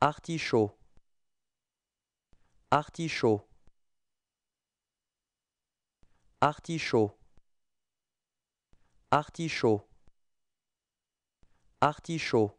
artichaut artichaut artichaut artichaut artichaut